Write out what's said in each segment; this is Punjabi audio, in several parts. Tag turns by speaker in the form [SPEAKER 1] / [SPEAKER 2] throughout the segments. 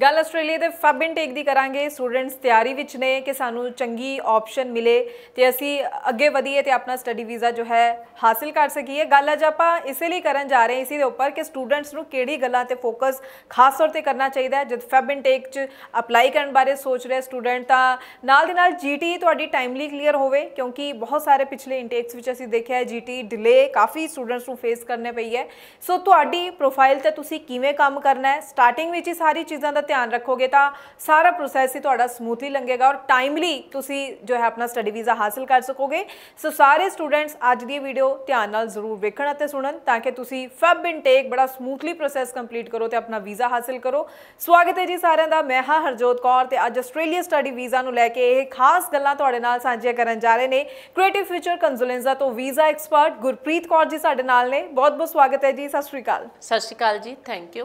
[SPEAKER 1] ਗੱਲ ਆਸਟ੍ਰੇਲੀਆ ਦੇ ਫਬ ਇਨਟੇਕ ਦੀ ਕਰਾਂਗੇ ਸਟੂਡੈਂਟਸ ਤਿਆਰੀ ਵਿੱਚ ਨੇ ਕਿ ਸਾਨੂੰ ਚੰਗੀ ਆਪਸ਼ਨ ਮਿਲੇ ਤੇ ਅਸੀਂ ਅੱਗੇ ਵਧੀਏ ਤੇ ਆਪਣਾ ਸਟੱਡੀ ਵੀਜ਼ਾ ਜੋ ਹੈ ਹਾਸਲ ਕਰ ਸਕੀਏ ਗੱਲ ਅੱਜ ਆਪਾਂ ਇਸੇ ਲਈ ਕਰਨ ਜਾ ਰਹੇ ਹਾਂ ਇਸੇ ਦੇ ਉੱਪਰ ਕਿ ਸਟੂਡੈਂਟਸ ਨੂੰ ਕਿਹੜੀ ਗੱਲਾਂ ਤੇ ਫੋਕਸ ਖਾਸ ਤੌਰ ਤੇ ਕਰਨਾ ਚਾਹੀਦਾ ਹੈ ਜਦ ਫਬ ਇਨਟੇਕ 'ਚ ਅਪਲਾਈ ਕਰਨ ਬਾਰੇ ਸੋਚ ਰਹੇ ਸਟੂਡੈਂਟ ਤਾਂ ਨਾਲ ਦੇ ਨਾਲ ਜੀਟੀ e ਤੁਹਾਡੀ ਟਾਈਮਲੀ ਕਲੀਅਰ ਹੋਵੇ ਕਿਉਂਕਿ ਬਹੁਤ ਸਾਰੇ ਪਿਛਲੇ ਇਨਟੇਕਸ ਵਿੱਚ ਅਸੀਂ ਦੇਖਿਆ ਹੈ ਜੀਟੀ ਡਿਲੇ e ਕਾਫੀ ਸਟੂਡੈਂਟਸ ਨੂੰ ਫੇਸ ਕਰਨੇ ਪਈ ਹੈ ਸੋ ਤੁਹਾਡੀ ਪ੍ਰੋਫਾਈਲ ਤੇ ਤੁਸੀਂ ਕਿਵੇਂ ਕੰਮ ਕਰਨਾ ਹੈ ਸਟਾਰਟਿੰਗ ਵਿੱਚ ਹੀ ਸਾਰੀ ਚੀਜ਼ਾਂ ਦਾ ਧਿਆਨ ਰੱਖੋਗੇ ਤਾਂ ਸਾਰਾ ਪ੍ਰੋਸੈਸ ਹੀ ਤੁਹਾਡਾ ਸਮੂਥਲੀ ਲੰਗੇਗਾ ਔਰ ਟਾਈਮਲੀ ਤੁਸੀਂ ਜੋ ਹੈ ਆਪਣਾ ਸਟੱਡੀ ਵੀਜ਼ਾ ਹਾਸਲ ਕਰ ਸਕੋਗੇ ਸੋ ਸਾਰੇ ਸਟੂਡੈਂਟਸ ਅੱਜ ਦੀ ਵੀਡੀਓ ਧਿਆਨ ਨਾਲ ਜ਼ਰੂਰ ਵੇਖਣ ਅਤੇ ਸੁਣਨ ਤਾਂ ਕਿ ਤੁਸੀਂ ਫੈਬ ਇਨਟੇਕ ਬੜਾ ਸਮੂਥਲੀ ਪ੍ਰੋਸੈਸ ਕੰਪਲੀਟ ਕਰੋ ਤੇ ਆਪਣਾ ਵੀਜ਼ਾ ਹਾਸਲ ਕਰੋ ਸਵਾਗਤ ਹੈ ਜੀ ਸਾਰਿਆਂ ਦਾ ਮੈਂ ਹਾਂ ਹਰਜੋਤ ਕੌਰ ਤੇ ਅੱਜ ਆਸਟ੍ਰੇਲੀਆ ਸਟੱਡੀ ਵੀਜ਼ਾ ਨੂੰ ਲੈ ਕੇ ਇਹ ਖਾਸ ਗੱਲਾਂ ਤੁਹਾਡੇ ਨਾਲ ਸਾਂਝੀਆਂ ਕਰਨ ਜਾ ਰਹੇ ਨੇ ਕ੍ਰੀਏਟਿਵ ਫਿਊਚਰ ਕੰਸੂਲੈਂਸਾ ਤੋਂ ਵੀਜ਼ਾ ਐਕਸਪਰਟ ਗੁਰਪ੍ਰੀਤ ਕੌਰ ਜੀ ਸਾਡੇ ਨਾਲ ਨੇ ਬਹੁਤ ਬਹੁਤ ਸਵਾਗਤ ਹੈ ਜੀ ਸਤਿ ਸ਼੍ਰੀ ਅਕਾਲ ਸਤਿ ਸ਼੍ਰੀ ਅਕਾਲ ਜੀ ਥੈਂਕ ਯੂ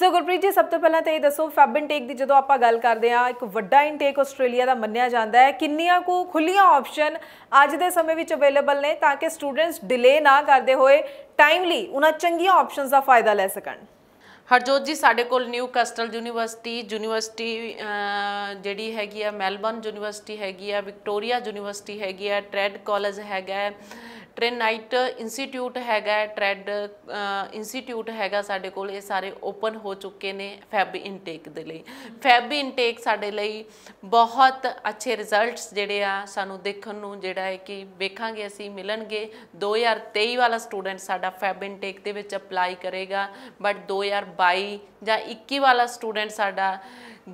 [SPEAKER 1] ਸੋ ਗੁਰਪ੍ਰੀਤ ਜੀ ਸਭ ਤੋਂ ਪਹਿਲਾਂ ਤਾਂ ਇਹ ਦੱਸੋ ਫੈਬ ਇਨਟੇਕ ਦੀ ਜਦੋਂ ਆਪਾਂ ਗੱਲ ਕਰਦੇ ਆ ਇੱਕ ਵੱਡਾ ਇਨਟੇਕ ਆਸਟ੍ਰੇਲੀਆ ਦਾ ਮੰਨਿਆ ਜਾਂਦਾ ਹੈ ਕਿੰਨੀਆਂ ਕੋ ਖੁੱਲੀਆਂ ਆਪਸ਼ਨ ਅੱਜ ਦੇ ਸਮੇਂ ਵਿੱਚ ਅਵੇਲੇਬਲ ਨੇ ਤਾਂ ਕਿ ਸਟੂਡੈਂਟਸ ਡਿਲੇ ਨਾ ਕਰਦੇ ਹੋਏ ਟਾਈਮਲੀ ਉਹਨਾਂ ਚੰਗੀਆਂ ਆਪਸ਼ਨਸ ਦਾ ਫਾਇਦਾ ਲੈ ਸਕਣ
[SPEAKER 2] ਹਰਜੋਤ ਜੀ ਸਾਡੇ ਕੋਲ ਨਿਊ ਕਸਟਲ ਯੂਨੀਵਰਸਿਟੀ ਯੂਨੀਵਰਸਿਟੀ ਜਿਹੜੀ ਹੈਗੀ ਆ ਮੈਲਬਨ ਯੂਨੀਵਰਸਿਟੀ ਹੈਗੀ ਆ ਵਿਕਟੋਰੀਆ ਯੂਨੀਵਰਸਿਟੀ ਹੈਗੀ ਆ ਟ੍ਰੈਡ ਕਾਲਜ ਹੈਗਾ ਟ੍ਰੇਨਾਈਟ ਇੰਸਟੀਚਿਊਟ ਹੈਗਾ ਟ੍ਰੈਡ ਇੰਸਟੀਚਿਊਟ ਹੈਗਾ ਸਾਡੇ ਕੋਲ ਇਹ ਸਾਰੇ ਓਪਨ ਹੋ ਚੁੱਕੇ ਨੇ ਫੈਬ ਇਨਟੇਕ ਦੇ ਲਈ ਫੈਬ ਇਨਟੇਕ ਸਾਡੇ ਲਈ ਬਹੁਤ ਅੱਛੇ ਰਿਜ਼ਲਟਸ ਜਿਹੜੇ ਆ ਸਾਨੂੰ ਦੇਖਣ ਨੂੰ ਜਿਹੜਾ ਹੈ ਕਿ ਵੇਖਾਂਗੇ ਅਸੀਂ ਮਿਲਣਗੇ 2023 ਵਾਲਾ ਸਟੂਡੈਂਟ ਸਾਡਾ ਫੈਬ ਇਨਟੇਕ ਦੇ ਵਿੱਚ ਅਪਲਾਈ ਕਰੇਗਾ ਬਟ 2022 ਜਾਂ 21 ਵਾਲਾ ਸਟੂਡੈਂਟ ਸਾਡਾ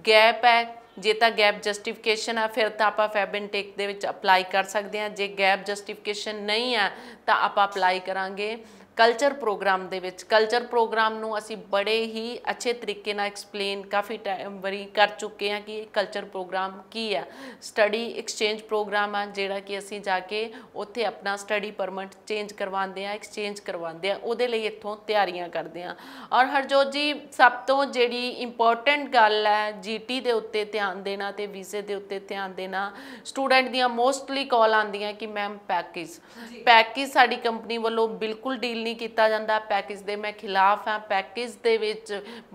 [SPEAKER 2] ਗੈਪ ਹੈ ਜੇ ਤਾਂ ਗੈਪ ਜਸਟੀਫਿਕੇਸ਼ਨ ਆ ਫਿਰ ਤਾਂ ਆਪਾਂ ਫੈਬ ਦੇ ਵਿੱਚ ਅਪਲਾਈ ਕਰ ਸਕਦੇ ਆ ਜੇ ਗੈਪ ਜਸਟੀਫਿਕੇਸ਼ਨ ਨਹੀਂ ਆ ਤਾਂ ਆਪਾਂ ਅਪਲਾਈ ਕਰਾਂਗੇ ਕਲਚਰ ਪ੍ਰੋਗਰਾਮ ਦੇ ਵਿੱਚ ਕਲਚਰ ਪ੍ਰੋਗਰਾਮ ਨੂੰ ਅਸੀਂ ਬੜੇ ਹੀ ਅੱਛੇ ਤਰੀਕੇ ਨਾਲ ਐਕਸਪਲੇਨ ਕਾਫੀ ਟਾਈਮ ਵਰੀ ਕਰ ਚੁੱਕੇ ਹਾਂ ਕਿ ਕਲਚਰ ਪ੍ਰੋਗਰਾਮ ਕੀ ਆ ਸਟੱਡੀ ਐਕਸਚੇਂਜ ਪ੍ਰੋਗਰਾਮ ਆ ਜਿਹੜਾ ਕਿ ਅਸੀਂ ਜਾ ਕੇ ਉੱਥੇ ਆਪਣਾ ਸਟੱਡੀ ਪਰਮਿਟ ਚੇਂਜ ਕਰਵਾਉਂਦੇ ਆ ਐਕਸਚੇਂਜ ਕਰਵਾਉਂਦੇ ਆ ਉਹਦੇ ਲਈ ਇੱਥੋਂ ਤਿਆਰੀਆਂ ਕਰਦੇ ਆ ਔਰ ਹਰਜੋਤ ਜੀ ਸਭ ਤੋਂ ਜਿਹੜੀ ਇੰਪੋਰਟੈਂਟ ਗੱਲ ਹੈ ਜੀਟੀ ਦੇ ਉੱਤੇ ਧਿਆਨ ਦੇਣਾ ਤੇ ਵੀਜ਼ੇ ਦੇ ਉੱਤੇ ਧਿਆਨ ਦੇਣਾ ਸਟੂਡੈਂਟ ਦੀਆਂ ਮੋਸਟਲੀ ਕਾਲ ਆਉਂਦੀਆਂ ਕਿ ਮੈਮ ਪੈਕੇਜ ਪੈਕੇਜ ਸਾਡੀ ਕੰਪਨੀ ਵੱਲੋਂ ਬਿਲਕੁਲ ਡੀਲ ਨਹੀਂ ਕੀਤਾ ਜਾਂਦਾ ਪੈਕੇਜ ਦੇ ਮੈਂ ਖਿਲਾਫ ਹਾਂ ਪੈਕੇਜ ਦੇ ਵਿੱਚ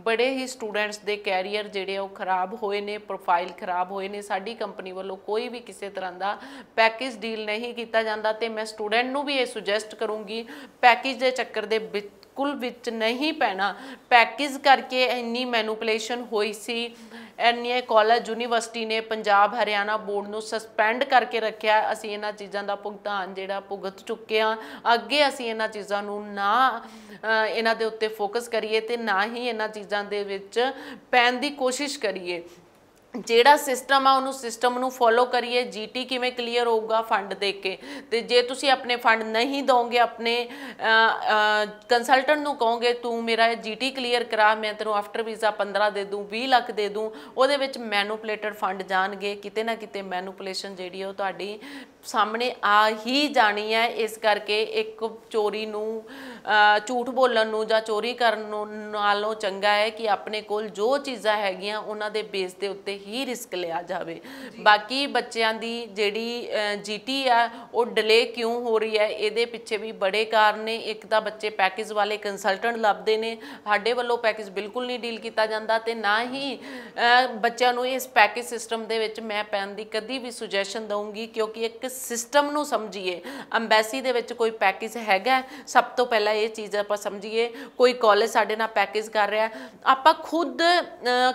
[SPEAKER 2] ਬੜੇ ਹੀ ਸਟੂਡੈਂਟਸ ਦੇ ਕੈਰੀਅਰ ਜਿਹੜੇ ਉਹ ਖਰਾਬ ਹੋਏ ਨੇ ਪ੍ਰੋਫਾਈਲ ਖਰਾਬ ਹੋਏ ਨੇ ਸਾਡੀ ਕੰਪਨੀ ਵੱਲੋਂ ਕੋਈ ਵੀ ਕਿਸੇ ਤਰ੍ਹਾਂ ਦਾ ਪੈਕੇਜ ਡੀਲ ਨਹੀਂ ਕੀਤਾ ਜਾਂਦਾ ਤੇ ਮੈਂ ਸਟੂਡੈਂਟ ਨੂੰ ਵੀ ਇਹ ਸੁਜੈਸਟ ਕਰੂੰਗੀ ਪੈਕੇਜ ਦੇ ਚੱਕਰ ਦੇ ਵਿੱਚ ਬਿਲਕੁਲ ਵਿੱਚ ਨਹੀਂ ਪੈਣਾ ਪੈਕੇਜ ਕਰਕੇ ਇੰਨੀ ਮੈਨੀਪੂਲੇਸ਼ਨ ਹੋਈ ਸੀ ਐਨਏ ਕਾਲਜ ਯੂਨੀਵਰਸਿਟੀ ਨੇ ਪੰਜਾਬ ਹਰਿਆਣਾ ਬੋਰਡ ਨੂੰ ਸਸਪੈਂਡ ਕਰਕੇ ਰੱਖਿਆ ਅਸੀਂ ਇਹਨਾਂ ਚੀਜ਼ਾਂ ਦਾ ਭੁਗਤਾਨ ਜਿਹੜਾ ਭੁਗਤ ਚੁੱਕੇ ਆ ਅੱਗੇ ਅਸੀਂ ਇਹਨਾਂ ਚੀਜ਼ਾਂ ਨੂੰ ਨਾ ਇਹਨਾਂ ਦੇ ਉੱਤੇ ਫੋਕਸ ਕਰੀਏ ਤੇ ਨਾ ਹੀ ਇਹਨਾਂ ਚੀਜ਼ਾਂ ਦੇ ਵਿੱਚ ਪੈਣ ਦੀ ਕੋਸ਼ਿਸ਼ ਕਰੀਏ ਜਿਹੜਾ ਸਿਸਟਮ ਆ ਉਹਨੂੰ ਸਿਸਟਮ ਨੂੰ ਫੋਲੋ ਕਰੀਏ ਜੀਟੀ ਕਿਵੇਂ ਕਲੀਅਰ ਹੋਊਗਾ ਫੰਡ ਦੇ ਕੇ ਤੇ ਜੇ ਤੁਸੀਂ ਆਪਣੇ ਫੰਡ ਨਹੀਂ ਦੋਗੇ ਆਪਣੇ ਕੰਸਲਟੈਂਟ ਨੂੰ ਕਹੋਗੇ ਤੂੰ ਮੇਰਾ ਜੀਟੀ ਕਲੀਅਰ ਕਰਾ ਮੈਂ ਤੈਨੂੰ ਆਫਟਰ ਵੀਜ਼ਾ 15 ਦੇ ਦੂੰ 20 ਲੱਖ ਦੇ ਦੂੰ ਉਹਦੇ ਵਿੱਚ ਮੈਨੂਪਲੇਟਡ ਫੰਡ ਜਾਣਗੇ ਕਿਤੇ ਨਾ ਕਿਤੇ ਮੈਨੂਪਲੇਸ਼ਨ ਜਿਹੜੀ ਉਹ ਤੁਹਾਡੀ ਸਾਹਮਣੇ ਆ ਹੀ ਜਾਣੀ ਹੈ ਇਸ ਕਰਕੇ ਇੱਕ ਚੋਰੀ ਨੂੰ ਝੂਠ ਬੋਲਣ ਨੂੰ ਜਾਂ ਚੋਰੀ ਕਰਨ ਨੂੰ ਨਾਲੋਂ ਚੰਗਾ ਹੈ ਕਿ ਆਪਣੇ ਕੋਲ ਜੋ ਚੀਜ਼ਾਂ ਹੈਗੀਆਂ ਉਹਨਾਂ ਦੇ ਬੇਸ ਦੇ ਉੱਤੇ ਹੀ ਰਿਸਕ ਲਿਆ ਜਾਵੇ ਬਾਕੀ ਬੱਚਿਆਂ ਦੀ ਜਿਹੜੀ ਜੀਟੀ ਆ ਉਹ ਡਿਲੇ ਕਿਉਂ ਹੋ ਰਹੀ ਹੈ ਇਹਦੇ ਪਿੱਛੇ ਵੀ ਬੜੇ ਕਾਰਨ ਨੇ ਇੱਕ ਤਾਂ ਬੱਚੇ ਪੈਕੇਜ ਵਾਲੇ ਕੰਸਲਟੈਂਟ ਲੱਭਦੇ ਨੇ ਸਾਡੇ ਵੱਲੋਂ ਪੈਕੇਜ ਬਿਲਕੁਲ ਨਹੀਂ ਡੀਲ ਕੀਤਾ ਜਾਂਦਾ ਤੇ ਨਾ ਹੀ ਬੱਚਿਆਂ ਨੂੰ ਇਸ ਪੈਕੇਜ ਸਿਸਟਮ ਦੇ ਵਿੱਚ ਮੈਂ ਪੈਣ ਦੀ ਕਦੀ ਵੀ ਸੁਜੈਸ਼ਨ ਦਊਂਗੀ ਕਿਉਂਕਿ ਇੱਕ ਸਿਸਟਮ ਨੂੰ ਸਮਝੀਏ ਅੰਬੈਸੀ ਦੇ ਵਿੱਚ ਕੋਈ ਪੈਕੇਜ ਹੈਗਾ ਸਭ ਤੋਂ ਪਹਿਲਾਂ ਇਹ ਚੀਜ਼ ਆਪਾਂ ਸਮਝੀਏ ਕੋਈ ਕਾਲਜ ਸਾਡੇ ਨਾਲ ਪੈਕੇਜ ਕਰ ਰਿਹਾ ਆਪਾਂ ਖੁਦ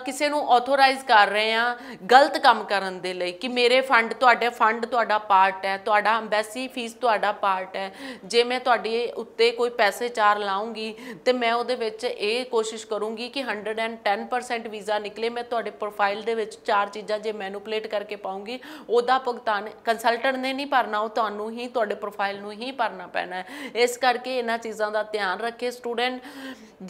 [SPEAKER 2] ਕਿਸੇ ਨੂੰ ਆਥੋਰਾਈਜ਼ ਕਰ ਰਹੇ ਆ ਗਲਤ ਕੰਮ ਕਰਨ ਦੇ ਲਈ ਕਿ ਮੇਰੇ ਫੰਡ ਤੁਹਾਡੇ ਫੰਡ ਤੁਹਾਡਾ ਪਾਰਟ ਹੈ ਤੁਹਾਡਾ ਅੰਬੈਸੀ ਫੀਸ ਤੁਹਾਡਾ ਪਾਰਟ ਹੈ ਜੇ ਮੈਂ ਤੁਹਾਡੇ ਉੱਤੇ ਕੋਈ ਪੈਸੇ ਚਾਰ ਲਾਉਂਗੀ ਤੇ ਮੈਂ ਉਹਦੇ ਵਿੱਚ ਇਹ ਕੋਸ਼ਿਸ਼ ਕਰੂੰਗੀ ਕਿ 110% ਵੀਜ਼ਾ ਨਿਕਲੇ ਮੈਂ ਤੁਹਾਡੇ ਪ੍ਰੋਫਾਈਲ ਦੇ ਵਿੱਚ ਚਾਰ ਚੀਜ਼ਾਂ ਜੇ ਮੈਨੂਪਲੇਟ ਕਰਕੇ ਪਾਉਂਗੀ ਉਹਦਾ ਭੁਗਤਾਨ ਕੰਸਲਟੈਂਟ ਨੇ ਨਹੀਂ ਭਰਨਾ ਉਹ ਤੁਹਾਨੂੰ ਹੀ ਤੁਹਾਡੇ ਪ੍ਰੋਫਾਈਲ ਨੂੰ ਹੀ ਭਰਨਾ ਪੈਣਾ ਹੈ ਇਸ ਕਰਕੇ ਇਹਨਾਂ ਚੀਜ਼ਾਂ ਦਾ ਧਿਆਨ ਰੱਖੇ ਸਟੂਡੈਂਟ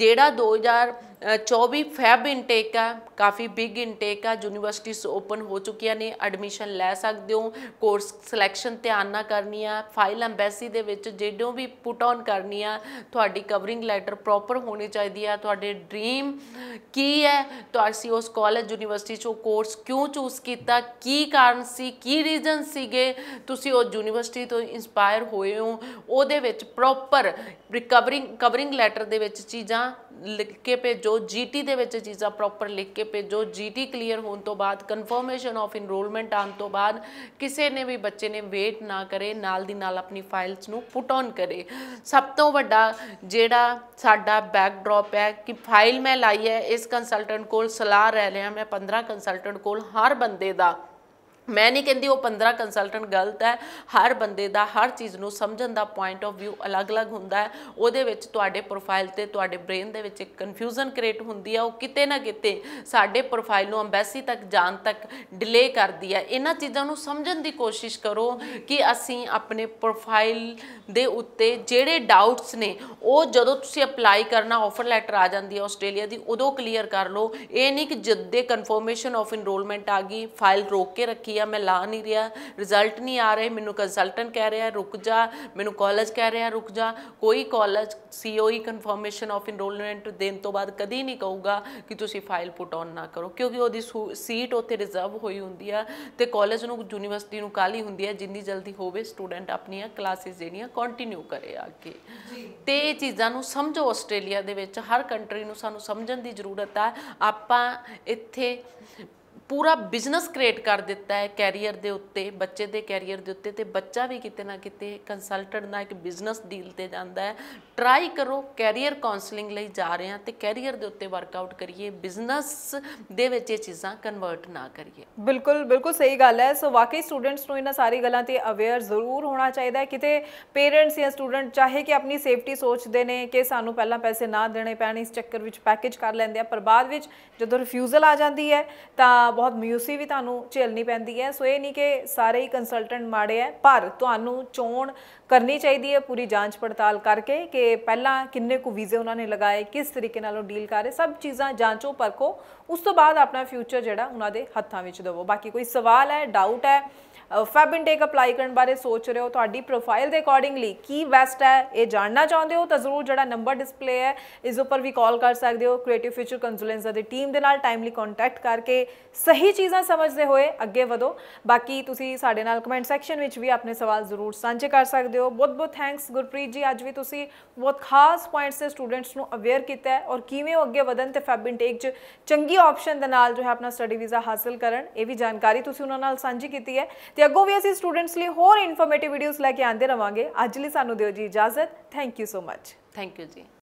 [SPEAKER 2] ਜਿਹੜਾ 2024 ਫੈਬ ਇਨਟੇਕ ਆ ਕਾਫੀ ਬਿਗ ਇਨਟੇਕ ਆ ਯੂਨੀਵਰਸਿਟੀਆਂ ਓਪਨ ਹੋ ਚੁੱਕੀਆਂ ਨੇ ਐਡਮਿਸ਼ਨ ਲੈ ਸਕਦੇ ਹੋ ਕੋਰਸ ਸਿਲੈਕਸ਼ਨ ਧਿਆਨ ਨਾਲ ਕਰਨੀ ਆ ਫਾਈਲ ਐਮਬੈਸੀ ਦੇ ਵਿੱਚ ਜਿਹੜੋਂ ਵੀ ਪੁਟ ਔਨ ਕਰਨੀ ਆ ਤੁਹਾਡੀ ਕਵਰਿੰਗ ਲੈਟਰ ਪ੍ਰੋਪਰ ਹੋਣੀ ਚਾਹੀਦੀ ਆ ਤੁਹਾਡੇ ਡ੍ਰੀਮ ਕੀ ਹੈ ਤੁਸੀਂ ਉਸ ਕਾਲਜ ਯੂਨੀਵਰਸਿਟੀ ਚੋਂ ਕੋਰਸ ਕਿਉਂ ਚੂਜ਼ ਕੀਤਾ ਕੀ ਕਾਰਨ ਸੀ ਕੀ ਰੀਜ਼ਨ ਸੀਗੇ ਤੁਸੀਂ ਉਹ ਯੂਨੀਵਰਸਿਟੀ ਤੋਂ ਇਨਸਪਾਇਰ ਹੋਏ ਹੋ ਉਹਦੇ ਵਿੱਚ ਪ੍ਰੋਪਰ ਰਿਕਵਰਿੰਗ ਕਵਰਿੰਗ ਲੈਟਰ ਦੇ ਵਿੱਚ ਚੀਜ਼ਾਂ ਲਿਖ ਕੇ ਭੇਜੋ ਜੀਟੀ ਦੇ ਵਿੱਚ ਚੀਜ਼ਾਂ ਪ੍ਰੋਪਰ ਲਿਖ ਕੇ ਭੇਜੋ ਜੀਟੀ ਕਲੀਅਰ ਹੋਣ ਤੋਂ ਬਾਅਦ ਕਨਫਰਮੇਸ਼ਨ ਆਫ ਇਨਰੋਲਮੈਂਟ ਆਉਣ ਤੋਂ ਬਾਅਦ ਕਿਸੇ ਨੇ ਵੀ ਬੱਚੇ ਨੇ ਵੇਟ ਨਾ ਕਰੇ ਨਾਲ ਦੀ ਨਾਲ ਆਪਣੀ ਫਾਈਲਸ ਨੂੰ ਪੁਟ ਔਨ ਕਰੇ ਸਭ ਤੋਂ ਵੱਡਾ ਜਿਹੜਾ ਸਾਡਾ ਬੈਕਡ੍ਰੌਪ ਹੈ ਕਿ ਫਾਈਲ ਮੈਂ ਲਾਈ ਹੈ ਇਸ ਕੰਸਲਟੈਂਟ ਕੋਲ ਸਲਾਹ ਰਹਿ ਲਿਆ ਮੈਂ 15 ਕੰਸਲਟੈਂਟ ਕੋਲ ਹਰ ਬੰਦੇ ਦਾ ਮੈਂ ਨਹੀਂ ਕਹਿੰਦੀ ਉਹ 15 ਕੰਸਲਟੈਂਟ ਗਲਤ ਹੈ ਹਰ ਬੰਦੇ ਦਾ ਹਰ ਚੀਜ਼ ਨੂੰ ਸਮਝਣ ਦਾ ਪੁਆਇੰਟ ਆਫ View ਅਲੱਗ-ਅਲੱਗ ਹੁੰਦਾ ਹੈ ਉਹਦੇ ਵਿੱਚ ਤੁਹਾਡੇ ਪ੍ਰੋਫਾਈਲ ਤੇ ਤੁਹਾਡੇ ਬ੍ਰੇਨ ਦੇ ਵਿੱਚ ਇੱਕ ਕਨਫਿਊਜ਼ਨ ਕ੍ਰੀਏਟ ਹੁੰਦੀ ਹੈ ਉਹ ਕਿਤੇ ਨਾ ਕਿਤੇ ਸਾਡੇ ਪ੍ਰੋਫਾਈਲ ਨੂੰ ਅੰਬੈਸੀ ਤੱਕ ਜਾਣ ਤੱਕ ਡਿਲੇ ਕਰਦੀ ਹੈ ਇਹਨਾਂ ਚੀਜ਼ਾਂ ਨੂੰ ਸਮਝਣ ਦੀ ਕੋਸ਼ਿਸ਼ ਕਰੋ ਕਿ ਅਸੀਂ ਆਪਣੇ ਪ੍ਰੋਫਾਈਲ ਦੇ ਉੱਤੇ ਜਿਹੜੇ ਡਾਊਟਸ ਨੇ ਉਹ ਜਦੋਂ ਤੁਸੀਂ ਅਪਲਾਈ ਕਰਨਾ ਆਫਰ ਲੈਟਰ ਆ ਜਾਂਦੀ ਹੈ ਆਸਟ੍ਰੇਲੀਆ ਦੀ ਉਦੋਂ ਕਲੀਅਰ ਕਰ ਲਓ ਇਹ ਨਹੀਂ ਕਿ ਜਦ ਦੇ ਕਨਫਰਮੇਸ਼ਨ ਆਫ ਇਨਰੋਲਮੈਂਟ ਆ ਗਈ ਫਾਈਲ ਰੋਕ ਕੇ ਰੱਖੀ ਕੀ ਆ ਮੈਂ ਲਾ ਨਹੀਂ ਰਿਹਾ ਰਿਜ਼ਲਟ ਨਹੀਂ ਆ ਰਹੇ ਮੈਨੂੰ ਕੰਸਲਟੈਂਟ ਕਹਿ ਰਿਹਾ ਰੁਕ ਜਾ ਮੈਨੂੰ ਕਾਲਜ ਕਹਿ ਰਿਹਾ ਰੁਕ ਜਾ ਕੋਈ college COE confirmation of enrolment ਦੇਣ ਤੋਂ ਬਾਅਦ ਕਦੀ ਨਹੀਂ ਕਹੂਗਾ ਕਿ ਤੁਸੀਂ ਫਾਈਲ ਪੁੱਟ ਔਨ ਨਾ ਕਰੋ ਕਿਉਂਕਿ ਉਹਦੀ ਸੀਟ ਉੱਥੇ ਰਿਜ਼ਰਵ ਹੋਈ ਹੁੰਦੀ ਆ ਤੇ ਕਾਲਜ ਨੂੰ ਯੂਨੀਵਰਸਿਟੀ ਨੂੰ ਕਾਲੀ ਹੁੰਦੀ ਆ ਜਿੰਨੀ ਜਲਦੀ ਹੋਵੇ ਸਟੂਡੈਂਟ ਆਪਣੀਆਂ ਕਲਾਸਿਸ ਜਿਹੜੀਆਂ ਕੰਟੀਨਿਊ ਕਰੇ ਅੱਗੇ ਤੇ ਇਹ ਚੀਜ਼ਾਂ ਨੂੰ ਸਮਝੋ ਆਸਟ੍ਰੇਲੀਆ ਦੇ ਵਿੱਚ ਹਰ ਕੰਟਰੀ ਨੂੰ ਸਾਨੂੰ ਸਮਝਣ ਦੀ ਜ਼ਰੂਰਤ ਆ ਆਪਾਂ ਇੱਥੇ ਪੂਰਾ ਬਿਜ਼ਨਸ ਕ੍ਰੀਏਟ ਕਰ ਦਿੱਤਾ ਹੈ ਕੈਰੀਅਰ ਦੇ ਉੱਤੇ ਬੱਚੇ ਦੇ ਕੈਰੀਅਰ ਦੇ ਉੱਤੇ ਤੇ ਬੱਚਾ ਵੀ ਕਿਤੇ ਨਾ ਕਿਤੇ ਕੰਸਲਟੈਂਟ ਦਾ ਇੱਕ ਬਿਜ਼ਨਸ ਡੀਲ ਤੇ ਜਾਂਦਾ ਹੈ ਟਰਾਈ ਕਰੋ ਕੈਰੀਅਰ ਕਾਉਂਸਲਿੰਗ ਲਈ ਜਾ ਰਹੇ ਹਾਂ ਤੇ ਕੈਰੀਅਰ ਦੇ ਉੱਤੇ ਵਰਕਆਊਟ ਕਰੀਏ ਬਿਜ਼ਨਸ ਦੇ ਵਿੱਚ ਇਹ ਚੀਜ਼ਾਂ ਕਨਵਰਟ ਨਾ ਕਰੀਏ
[SPEAKER 1] ਬਿਲਕੁਲ ਬਿਲਕੁਲ ਸਹੀ ਗੱਲ ਹੈ ਸੋ ਵਾਕਈ ਸਟੂਡੈਂਟਸ ਨੂੰ ਇਹਨਾਂ ਸਾਰੀ ਗੱਲਾਂ ਤੇ ਅਵੇਅਰ ਜ਼ਰੂਰ ਹੋਣਾ ਚਾਹੀਦਾ ਹੈ ਕਿਤੇ ਪੇਰੈਂਟਸ ਜਾਂ ਸਟੂਡੈਂਟ ਚਾਹੇ ਕਿ ਆਪਣੀ ਸੇਫਟੀ ਸੋਚਦੇ ਨੇ ਕਿ ਸਾਨੂੰ ਪਹਿਲਾਂ ਪੈਸੇ ਨਾ ਦੇਣੇ ਪੈਣ ਇਸ ਚੱਕਰ ਵਿੱਚ ਪੈਕੇਜ ਕਰ ਲੈਂਦੇ ਆ ਪਰ ਬਾਅਦ ਵਿੱਚ ਜਦੋਂ ਰਿਫਿਊਜ਼ਲ ਆ ਜਾਂਦੀ ਹੈ ਤਾਂ ਬਹੁਤ ਮਿਊਸੀ ਵੀ ਤੁਹਾਨੂੰ ਝੇਲਣੀ ਪੈਂਦੀ ਹੈ ਸੋ ਇਹ ਨਹੀਂ ਕਿ ਸਾਰੇ ਹੀ ਕੰਸਲਟੈਂਟ ਮਾੜੇ ਐ ਪਰ ਤੁਹਾਨੂੰ ਚੋਣ ਕਰਨੀ ਚਾਹੀਦੀ ਹੈ ਪੂਰੀ ਜਾਂਚ ਪੜਤਾਲ ਕਰਕੇ ਕਿ ਪਹਿਲਾਂ ਕਿੰਨੇ ਕੁ ਵੀਜ਼ੇ ਉਹਨਾਂ ਨੇ ਲਗਾਏ ਕਿਸ ਤਰੀਕੇ ਨਾਲ ਉਹ ਡੀਲ ਕਰ ਰਹੇ ਸਭ ਚੀਜ਼ਾਂ ਜਾਂਚੋ ਪਰਖੋ ਉਸ ਤੋਂ ਬਾਅਦ ਆਪਣਾ ਫਿਊਚਰ ਜਿਹੜਾ ਉਹਨਾਂ ਦੇ ਹੱਥਾਂ ਵਿੱਚ ਦਿਵੋ ਬਾਕੀ ਕੋਈ ਸਵਾਲ ਹੈ ਡਾਊਟ ਹੈ ਫੈਬ ਇਨਟੇਕ ਅਪਲਾਈ ਕਰਨ ਬਾਰੇ ਸੋਚ ਰਹੇ ਹੋ ਤੁਹਾਡੀ ਪ੍ਰੋਫਾਈਲ ਦੇ ਅਕੋਰਡਿੰਗਲੀ ਕੀ ਬੈਸਟ ਹੈ ਇਹ ਜਾਣਨਾ ਚਾਹੁੰਦੇ ਹੋ ਤਾਂ ਜ਼ਰੂਰ ਜਿਹੜਾ ਨੰਬਰ ਡਿਸਪਲੇ ਹੈ ਇਸ ਉੱਪਰ ਵੀ ਕਾਲ ਕਰ ਸਕਦੇ ਹੋ ਕ੍ਰੀਏਟਿਵ ਫਿਊਚਰ ਕੰਸਲਟੈਂਟਸ ਦੀ ਟੀਮ ਦੇ ਨਾਲ ਟਾਈਮਲੀ ਕੰਟੈਕਟ ਕਰਕੇ ਸਹੀ ਚੀਜ਼ਾਂ ਸਮਝਦੇ ਹੋਏ ਅੱਗੇ ਵਧੋ ਬਾਕੀ ਤੁਸੀਂ ਸਾਡੇ ਨਾਲ ਕਮੈਂਟ ਸੈਕਸ਼ਨ ਵਿੱਚ ਵੀ ਆਪਣੇ ਸਵਾਲ ਜ਼ਰੂਰ ਸਾਂਝੇ ਕਰ ਸਕਦੇ ਹੋ ਬਹੁਤ ਬਹੁਤ ਥੈਂਕਸ ਗੁਰਪ੍ਰੀਤ ਜੀ ਅੱਜ ਵੀ ਤੁਸੀਂ ਬਹੁਤ ਖਾਸ ਪੁਆਇੰਟਸ ਤੇ ਸਟੂਡੈਂਟਸ ਨੂੰ ਅਵੇਅਰ ਕੀਤਾ ਹੈ ਔਰ ਕਿਵੇਂ ਉਹ ਅੱਗੇ ਵਧਣ ਤੇ ਫੈਬ ਇਨਟੇਕ 'ਚ ਚੰਗੀ ਆਪਸ਼ਨ ਦੇ ਨਾਲ ਜੋ ਹੈ ਆਪਣਾ ਸਟੱਡੀ ਵੀਜ਼ਾ ਹਾਸਲ ਕਰਨ ਇਹ ਵੀ ਜਾਣਕਾਰੀ ਤੁਸੀਂ ਉਹਨਾਂ ਨਾਲ ਸਾਂਝੀ ਕੀਤੀ ਹੈ ਤੇ ਅੱਗੋਂ ਵੀ ਅਸੀਂ ਸਟੂਡੈਂਟਸ ਲਈ ਹੋਰ ਇਨਫੋਰਮੇਟਿਵ ਵੀਡੀਓਜ਼ ਲੈ ਕੇ ਆਂਦੇ ਰਵਾਂਗੇ ਅੱਜ ਲਈ ਸਾਨੂੰ ਦਿਓ ਜੀ ਇਜਾਜ਼ਤ thank you so much thank you ਜੀ